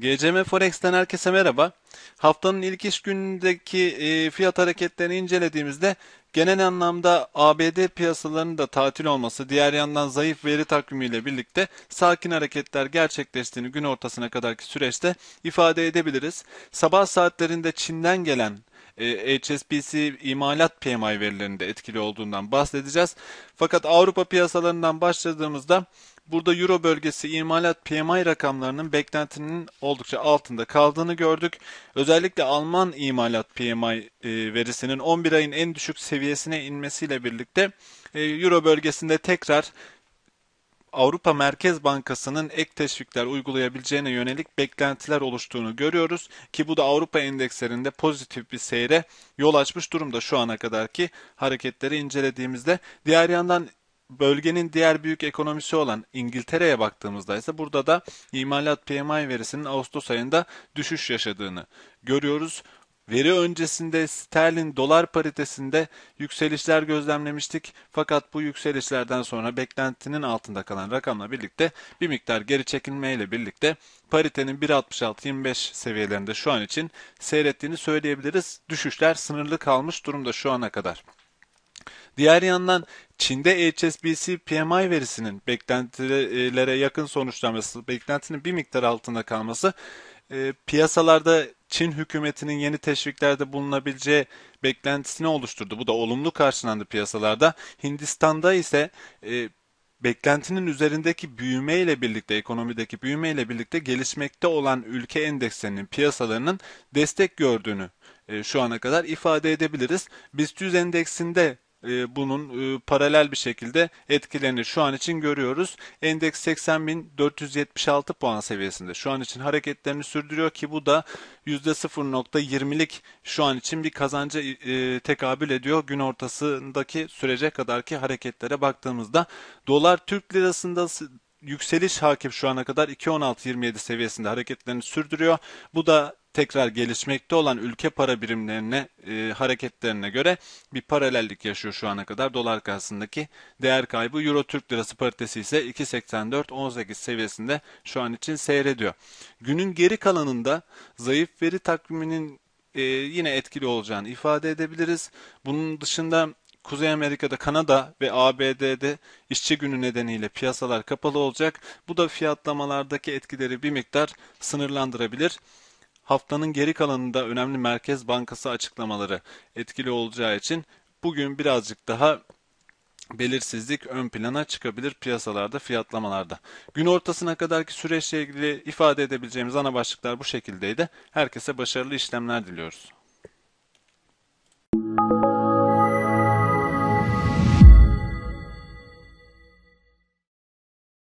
GCM Forex'ten herkese merhaba. Haftanın ilk iş günündeki e, fiyat hareketlerini incelediğimizde genel anlamda ABD piyasalarının da tatil olması, diğer yandan zayıf veri takvimiyle birlikte sakin hareketler gerçekleştiğini gün ortasına kadarki süreçte ifade edebiliriz. Sabah saatlerinde Çin'den gelen e, HSBC imalat PMI verilerinde etkili olduğundan bahsedeceğiz. Fakat Avrupa piyasalarından başladığımızda burada Euro bölgesi imalat PMI rakamlarının beklentinin oldukça altında kaldığını gördük. Özellikle Alman imalat PMI e, verisinin 11 ayın en düşük seviyesine inmesiyle birlikte e, Euro bölgesinde tekrar Avrupa Merkez Bankası'nın ek teşvikler uygulayabileceğine yönelik beklentiler oluştuğunu görüyoruz ki bu da Avrupa endekslerinde pozitif bir seyre yol açmış durumda şu ana kadarki hareketleri incelediğimizde. Diğer yandan bölgenin diğer büyük ekonomisi olan İngiltere'ye baktığımızda ise burada da imalat PMI verisinin Ağustos ayında düşüş yaşadığını görüyoruz. Veri öncesinde sterlin dolar paritesinde yükselişler gözlemlemiştik. Fakat bu yükselişlerden sonra beklentinin altında kalan rakamla birlikte bir miktar geri çekilmeyle birlikte paritenin 1.66-25 seviyelerinde şu an için seyrettiğini söyleyebiliriz. Düşüşler sınırlı kalmış durumda şu ana kadar. Diğer yandan Çin'de HSBC PMI verisinin beklentilere yakın sonuçlanması, beklentinin bir miktar altında kalması e, piyasalarda Çin hükümetinin yeni teşviklerde bulunabileceği beklentisini oluşturdu. Bu da olumlu karşılandı piyasalarda. Hindistan'da ise e, beklentinin üzerindeki büyüme ile birlikte ekonomideki büyüme ile birlikte gelişmekte olan ülke endekslerinin piyasalarının destek gördüğünü e, şu ana kadar ifade edebiliriz. BIST 100 endeksinde e, bunun e, paralel bir şekilde etkilerini şu an için görüyoruz. Endeks 80.476 puan seviyesinde şu an için hareketlerini sürdürüyor ki bu da %0.20'lik şu an için bir kazanca e, tekabül ediyor. Gün ortasındaki sürece kadarki hareketlere baktığımızda dolar Türk lirasında yükseliş hakim şu ana kadar 2.16.27 seviyesinde hareketlerini sürdürüyor. Bu da tekrar gelişmekte olan ülke para birimlerine e, hareketlerine göre bir paralellik yaşıyor şu ana kadar. Dolar karşısındaki değer kaybı Euro Türk Lirası paritesi ise 2.84-18 seviyesinde şu an için seyrediyor. Günün geri kalanında zayıf veri takviminin e, yine etkili olacağını ifade edebiliriz. Bunun dışında Kuzey Amerika'da, Kanada ve ABD'de işçi günü nedeniyle piyasalar kapalı olacak. Bu da fiyatlamalardaki etkileri bir miktar sınırlandırabilir. Haftanın geri kalanında önemli Merkez Bankası açıklamaları etkili olacağı için bugün birazcık daha belirsizlik ön plana çıkabilir piyasalarda, fiyatlamalarda. Gün ortasına kadarki süreçle ilgili ifade edebileceğimiz ana başlıklar bu şekildeydi. Herkese başarılı işlemler diliyoruz. Müzik